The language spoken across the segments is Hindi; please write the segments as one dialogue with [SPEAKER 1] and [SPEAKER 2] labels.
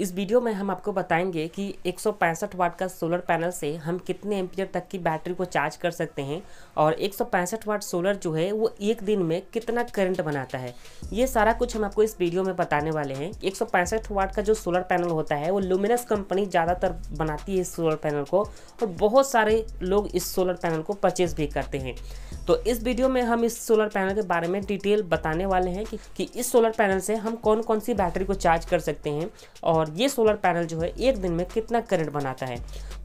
[SPEAKER 1] इस वीडियो में हम आपको बताएंगे कि एक वाट का सोलर पैनल से हम कितने एम्पियर तक की बैटरी को चार्ज कर सकते हैं और एक वाट सोलर जो है वो एक दिन में कितना करंट बनाता है ये सारा कुछ हम आपको इस वीडियो में बताने वाले हैं एक वाट का जो सोलर पैनल होता है वो लुमिनस कंपनी ज़्यादातर बनाती है इस सोलर पैनल को और बहुत सारे लोग इस सोलर पैनल को परचेज भी करते हैं तो इस वीडियो में हम इस सोलर पैनल के बारे में डिटेल बताने वाले हैं कि, कि इस सोलर पैनल से हम कौन कौन सी बैटरी को चार्ज कर सकते हैं और और ये सोलर पैनल जो है एक दिन में कितना करंट बनाता है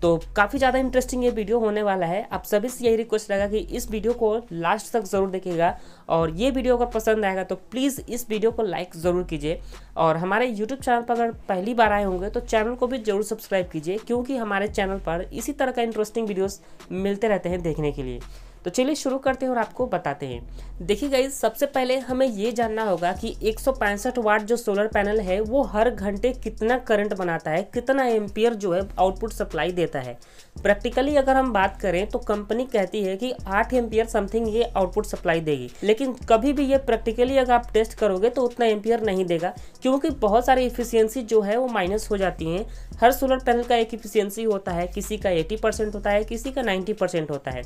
[SPEAKER 1] तो काफ़ी ज़्यादा इंटरेस्टिंग ये वीडियो होने वाला है आप सभी से यही रिक्वेस्ट रहेगा कि इस वीडियो को लास्ट तक ज़रूर देखिएगा और ये वीडियो अगर पसंद आएगा तो प्लीज़ इस वीडियो को लाइक ज़रूर कीजिए और हमारे यूट्यूब चैनल पर अगर पहली बार आए होंगे तो चैनल को भी ज़रूर सब्सक्राइब कीजिए क्योंकि हमारे चैनल पर इसी तरह का इंटरेस्टिंग वीडियोज़ मिलते रहते हैं देखने के लिए तो चलिए शुरू करते हैं और आपको बताते हैं देखिए गाइज सबसे पहले हमें ये जानना होगा कि एक वाट जो सोलर पैनल है वो हर घंटे कितना करंट बनाता है कितना एम्पियर जो है आउटपुट सप्लाई देता है प्रैक्टिकली अगर हम बात करें तो कंपनी कहती है कि आठ एम्पियर समथिंग ये आउटपुट सप्लाई देगी लेकिन कभी भी ये प्रैक्टिकली अगर आप टेस्ट करोगे तो उतना एम्पियर नहीं देगा क्योंकि बहुत सारी इफिशियंसी जो है वो माइनस हो जाती हैं हर सोलर पैनल का एक इफिशियंसी होता है किसी का 80 परसेंट होता है किसी का 90 परसेंट होता है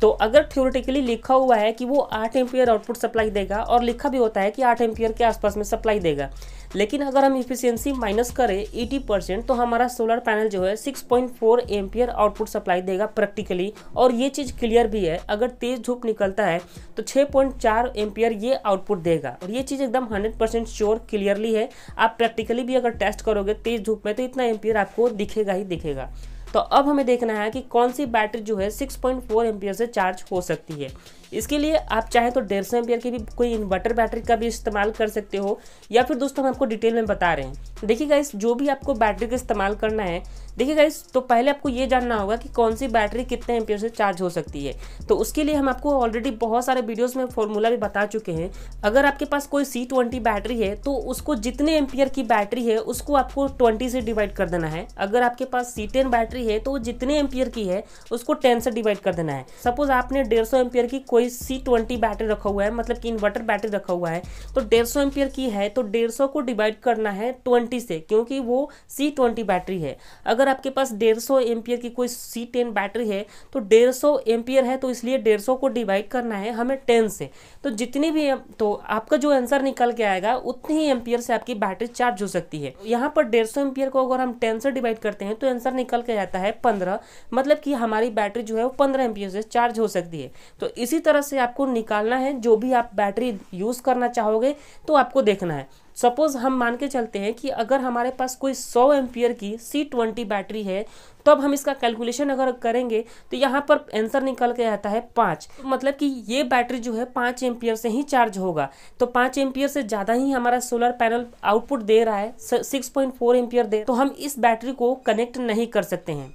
[SPEAKER 1] तो अगर अगर थ्योरेटिकली लिखा हुआ है कि वो आठ एम्पियर आउटपुट सप्लाई देगा और लिखा भी होता है कि आठ एम्पियर के आसपास में सप्लाई देगा लेकिन अगर हम इफिशियंसी माइनस करें 80 परसेंट तो हमारा सोलर पैनल जो है 6.4 पॉइंट एम्पियर आउटपुट सप्लाई देगा प्रैक्टिकली और ये चीज़ क्लियर भी है अगर तेज़ धूप निकलता है तो 6.4 पॉइंट एम्पियर ये आउटपुट देगा और ये चीज़ एकदम 100 परसेंट श्योर क्लियरली है आप प्रैक्टिकली भी अगर टेस्ट करोगे तेज़ धूप में तो इतना एम्पियर आपको दिखेगा ही दिखेगा तो अब हमें देखना है कि कौन सी बैटरी जो है 6.4 पॉइंट से चार्ज हो सकती है इसके लिए आप चाहें तो डेढ़ सौ एम्पियर की भी कोई इन्वर्टर बैटरी का भी इस्तेमाल कर सकते हो या फिर दोस्तों हम आपको डिटेल में बता रहे हैं देखिएगा इस जो भी आपको बैटरी का इस्तेमाल करना है देखिएगा इस तो पहले आपको ये जानना होगा कि कौन सी बैटरी कितने एम्पियर से चार्ज हो सकती है तो उसके लिए हम आपको ऑलरेडी बहुत सारे वीडियोज़ में फॉर्मूला भी बता चुके हैं अगर आपके पास कोई सी ट्वेंटी बैटरी है तो उसको जितने एम्पियर की बैटरी है उसको आपको ट्वेंटी से डिवाइड कर देना है अगर आपके पास सी टेन बैटरी बैटरी है तो जितने एम्पियर की है उसको टेन से डिवाइड कर देना है सपोज आपने डेढ़ सौ एम्पियर की कोई सी ट्वेंटी बैटरी रखा हुआ है मतलब कि इन्वर्टर बैटरी रखा हुआ है तो डेढ़ सौ एम्पियर की है तो डेढ़ सौ को डिवाइड करना है ट्वेंटी से क्योंकि वो सी ट्वेंटी बैटरी है अगर आपके पास डेढ़ सौ एम्पियर की कोई सी टेन बैटरी है तो डेढ़ सौ एम्पियर है तो इसलिए डेढ़ सौ को डिवाइड करना है हमें टेन से तो जितनी भी तो आपका जो आंसर निकल के आएगा उतनी ही एम्पियर से आपकी बैटरी चार्ज हो सकती है यहाँ पर डेढ़ सौ एम्पियर को अगर हम टेन से डिवाइड करते हैं तो आंसर निकल के आता रहता है पंद्रह मतलब कि हमारी बैटरी जो है वो पंद्रह एम से चार्ज हो सकती है तो इसी तरह से आपको निकालना है जो भी आप बैटरी यूज़ करना चाहोगे तो आपको देखना है सपोज हम मान के चलते हैं कि अगर हमारे पास कोई सौ एम्पियर की सी ट्वेंटी बैटरी है तो अब हम इसका कैलकुलेशन अगर करेंगे तो यहाँ पर आंसर निकल के आता है पाँच मतलब कि ये बैटरी जो है पाँच एम्पियर से ही चार्ज होगा तो पाँच एम्पियर से ज़्यादा ही हमारा सोलर पैनल आउटपुट दे रहा है सिक्स पॉइंट फोर दे तो हम इस बैटरी को कनेक्ट नहीं कर सकते हैं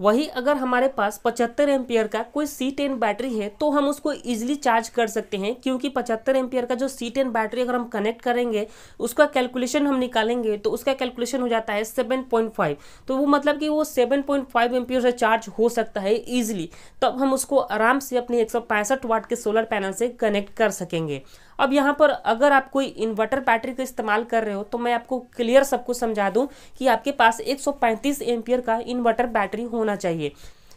[SPEAKER 1] वही अगर हमारे पास 75 एम्पियर का कोई सी टेन बैटरी है तो हम उसको इजीली चार्ज कर सकते हैं क्योंकि 75 एम्पियर का जो सी टेन बैटरी अगर हम कनेक्ट करेंगे उसका कैलकुलेशन हम निकालेंगे तो उसका कैलकुलेशन हो जाता है 7.5 तो वो मतलब कि वो 7.5 एम्पियर से चार्ज हो सकता है ईजिली तब हम उसको आराम से अपने एक वाट के सोलर पैनल से कनेक्ट कर सकेंगे अब यहाँ पर अगर आप कोई इन्वर्टर बैटरी का इस्तेमाल कर रहे हो तो मैं आपको क्लियर सबको समझा दूँ कि आपके पास एक सौ का इन्वर्टर बैटरी हो होना चाहिए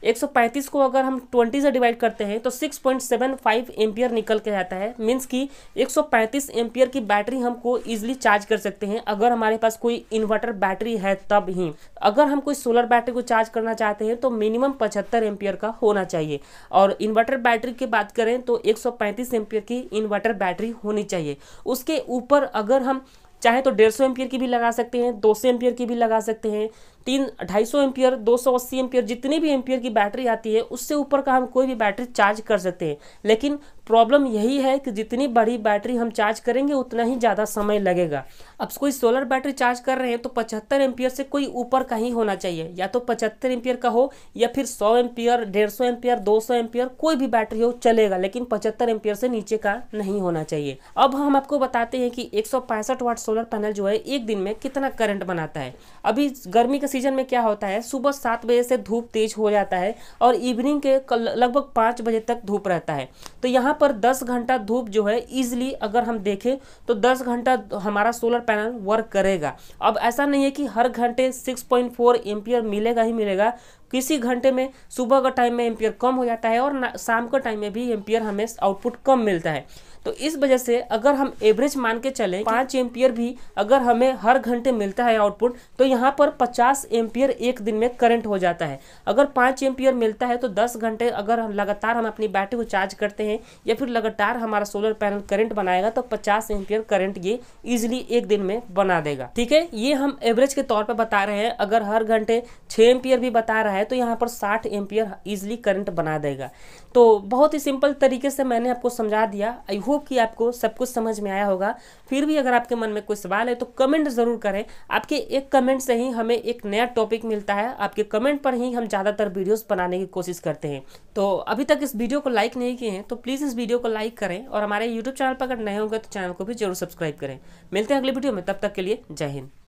[SPEAKER 1] 135 को अगर हम 20 से डिवाइड करते हैं तो 6.75 पॉइंट निकल के आता है मीन्स कि 135 एम्पियर की बैटरी हमको इजीली चार्ज कर सकते हैं अगर हमारे पास कोई इन्वर्टर बैटरी है तब ही अगर हम कोई सोलर बैटरी को चार्ज करना चाहते हैं तो मिनिमम 75 एम्पियर का होना चाहिए और इन्वर्टर बैटरी की बात करें तो 135 एम्पियर की इन्वर्टर बैटरी होनी चाहिए उसके ऊपर अगर हम चाहे तो डेढ़ सौ की भी लगा सकते हैं दो सौ की भी लगा सकते हैं तीन ढाई सौ एम्पियर दो सौ अस्सी एम्पियर जितनी भी एम्पियर की बैटरी आती है उससे ऊपर का हम कोई भी बैटरी चार्ज कर सकते हैं लेकिन प्रॉब्लम यही है कि जितनी बड़ी बैटरी हम चार्ज करेंगे उतना ही ज़्यादा समय लगेगा अब कोई सोलर बैटरी चार्ज कर रहे हैं तो पचहत्तर एम्पियर से कोई ऊपर का ही होना चाहिए या तो पचहत्तर एम्पियर का हो या फिर सौ एम्पियर डेढ़ सौ एम्पियर दो सौ एम्पियर कोई भी बैटरी हो चलेगा लेकिन पचहत्तर एम्पियर से नीचे का नहीं होना चाहिए अब हम आपको बताते हैं कि एक वाट सोलर पैनल जो है एक दिन में कितना करंट बनाता है अभी गर्मी का सीजन में क्या होता है सुबह सात बजे से धूप तेज हो जाता है और इवनिंग के लगभग पाँच बजे तक धूप रहता है तो यहाँ पर दस घंटा धूप जो है ईजिली अगर हम देखें तो दस घंटा हमारा सोलर पैनल वर्क करेगा अब ऐसा नहीं है कि हर घंटे सिक्स पॉइंट फोर मिलेगा ही मिलेगा किसी घंटे में सुबह का टाइम में एम्पियर कम हो जाता है और शाम का टाइम में भी एम्पियर हमें आउटपुट कम मिलता है तो इस वजह से अगर हम एवरेज मान के चले पाँच एम्पियर भी अगर हमें हर घंटे मिलता है आउटपुट तो यहाँ पर पचास एम्पियर एक दिन में करंट हो जाता है अगर पाँच एम्पियर मिलता है तो दस घंटे अगर हम लगातार हम अपनी बैटरी को चार्ज करते हैं या फिर लगातार हमारा सोलर पैनल करंट बनाएगा तो पचास एम्पियर करंट ये इजिली एक दिन में बना देगा ठीक है ये हम एवरेज के तौर पर बता रहे हैं अगर हर घंटे छः एम्पियर भी बता रहा है है तो यहाँ पर साठ एम्पियर ईजिली करंट बना देगा तो बहुत ही सिंपल तरीके से मैंने आपको समझा दिया आई होप कि आपको सब कुछ समझ में आया होगा फिर भी अगर आपके मन में कोई सवाल है तो कमेंट ज़रूर करें आपके एक कमेंट से ही हमें एक नया टॉपिक मिलता है आपके कमेंट पर ही हम ज़्यादातर वीडियोस बनाने की कोशिश करते हैं तो अभी तक इस वीडियो को लाइक नहीं किए हैं तो प्लीज़ इस वीडियो को लाइक करें और हमारे यूट्यूब चैनल पर अगर नए होंगे तो चैनल को भी जरूर सब्सक्राइब करें मिलते हैं अगले वीडियो में तब तक के लिए जय हिंद